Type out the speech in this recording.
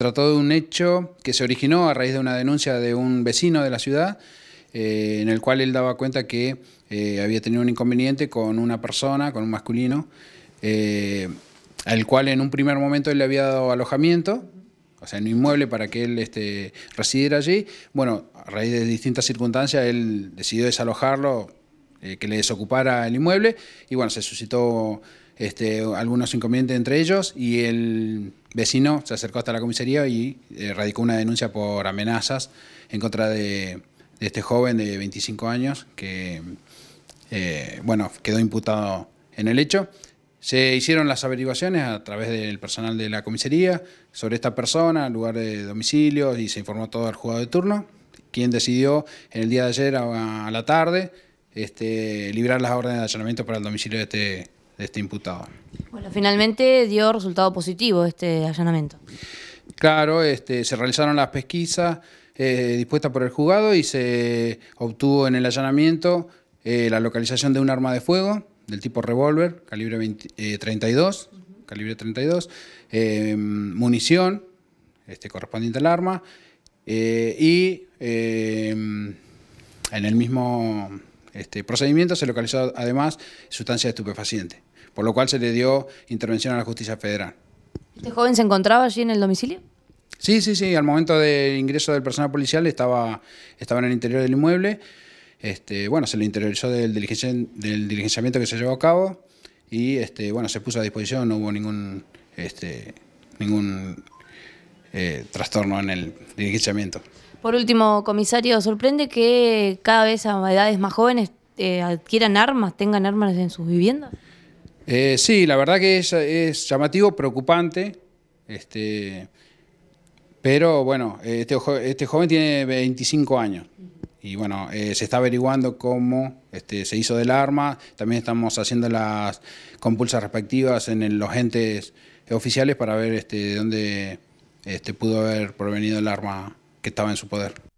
Trató de un hecho que se originó a raíz de una denuncia de un vecino de la ciudad, eh, en el cual él daba cuenta que eh, había tenido un inconveniente con una persona, con un masculino, eh, al cual en un primer momento él le había dado alojamiento, o sea, en un inmueble para que él este, residiera allí. Bueno, a raíz de distintas circunstancias, él decidió desalojarlo, que le desocupara el inmueble, y bueno, se suscitó este, algunos inconvenientes entre ellos y el vecino se acercó hasta la comisaría y eh, radicó una denuncia por amenazas en contra de, este joven de 25 años que, eh, bueno, quedó imputado en el hecho. Se hicieron las averiguaciones a través del personal de la comisaría sobre esta persona, lugar de domicilio y se informó todo al jugador de turno, quien decidió en el día de ayer a, la tarde este, librar las órdenes de allanamiento para el domicilio de este de este imputado. Bueno, finalmente dio resultado positivo este allanamiento. Claro, este, se realizaron las pesquisas eh, dispuestas por el juzgado y se obtuvo en el allanamiento eh, la localización de un arma de fuego del tipo revólver, calibre 32, eh, calibre 32 munición este, correspondiente al arma y en el mismo este, procedimiento se localizó además sustancia estupefaciente por lo cual se le dio intervención a la justicia federal. ¿Este joven se encontraba allí en el domicilio? Sí, sí, sí, al momento del ingreso del personal policial estaba, estaba en el interior del inmueble. Este, bueno, se le interiorizó del, del diligenciamiento que se llevó a cabo y este, bueno, se puso a disposición, no hubo ningún, este, ningún eh, trastorno en el diligenciamiento. Por último, comisario, ¿sorprende que cada vez a edades más jóvenes eh, adquieran armas, tengan armas en sus viviendas? Eh, sí, la verdad que es, llamativo, preocupante. Este, pero bueno, este, este joven tiene 25 años y bueno, eh, se está averiguando cómo este, se hizo del arma. También estamos haciendo las compulsas respectivas en los entes oficiales para ver este, de dónde este, pudo haber provenido el arma que estaba en su poder.